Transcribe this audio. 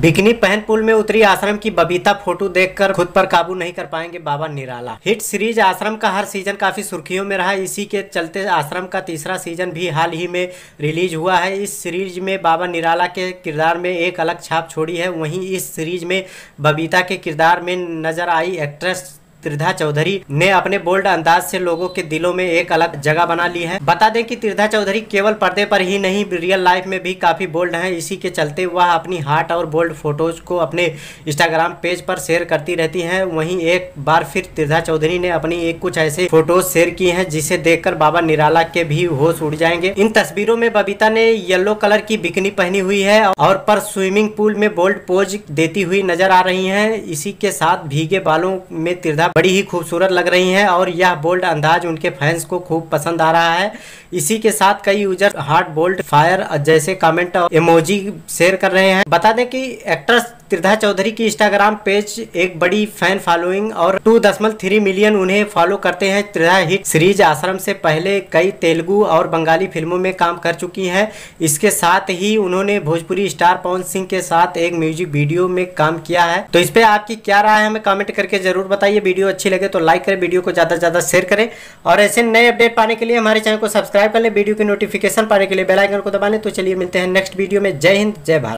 bikini पहन पुल में उतरी आश्रम की बबीता फोटो देखकर खुद पर काबू नहीं कर पाएंगे बाबा निराला हिट सीरीज आश्रम का हर सीजन काफी सुर्खियों में रहा इसी के चलते आश्रम का तीसरा सीजन भी हाल ही में रिलीज हुआ है इस सीरीज में बाबा निराला के किरदार में एक अलग छाप छोड़ी है वहीं इस सीरीज में बबीता के किरदार में नजर आई एक्ट्रेस त्रिधा चौधरी ने अपने बोल्ड अंदाज से लोगों के दिलों में एक अलग जगह बना ली है बता दें कि त्रिधा चौधरी केवल पर्दे पर ही नहीं रियल लाइफ में भी काफी बोल्ड हैं इसी के चलते वह अपनी हार्ट और बोल्ड फोटोज को अपने इंस्टाग्राम पेज पर शेयर करती रहती हैं वहीं एक बार फिर त्रिधा चौधरी ने अपनी एक कुछ ऐसे फोटोज शेयर की हैं जिसे देखकर बाबा निराला के भी होश उड़ जाएंगे इन तस्वीरों में बबीता ने येलो कलर की बिकनी पहनी हुई है और पर स्विमिंग पूल में बोल्ड पोज देती हुई नजर आ रही है इसी के साथ भीगे बालों में त्रिधा बड़ी ही खूबसूरत लग रही हैं और यह बोल्ड अंदाज उनके फैंस को खूब पसंद आ रहा है इसी के साथ कई यूजर हार्ट बोल्ड फायर जैसे कमेंट इमोजी शेयर कर रहे हैं बता दें कि एक्ट्रेस त्रिधा चौधरी की इंस्टाग्राम पेज एक बड़ी फैन फॉलोइंग और टू दशमलव थ्री मिलियन उन्हें फॉलो करते हैं त्रिधा हिट सीरीज आश्रम से पहले कई तेलुगु और बंगाली फिल्मों में काम कर चुकी हैं इसके साथ ही उन्होंने भोजपुरी स्टार पवन सिंह के साथ एक म्यूजिक वीडियो में काम किया है तो इस पर आपकी क्या राय है हमें कमेंट करके जरूर बताइए वीडियो अच्छी लगे तो लाइक करें वीडियो को ज़्यादा से ज़्यादा शेयर करें और ऐसे नए अपडेट पाने के लिए हमारे चैनल को सब्सक्राइब कर लें वीडियो की नोटिफिकेशन पाने के लिए बेलाइकन को दबा लें तो चलिए मिलते हैं नेक्स्ट वीडियो में जय हिंद जय भारत